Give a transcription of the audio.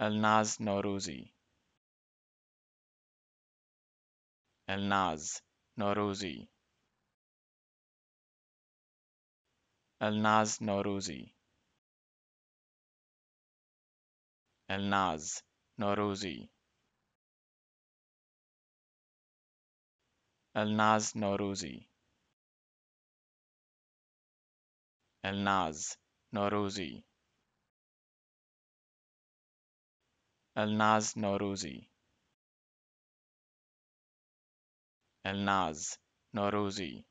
Elnaz Nourouzi. Elnaz El Elnaz Nourouzi. Elnaz Nourouzi. Elnaz El Elnaz Nourouzi. Elnaz Norouzi. Elnaz Norouzi.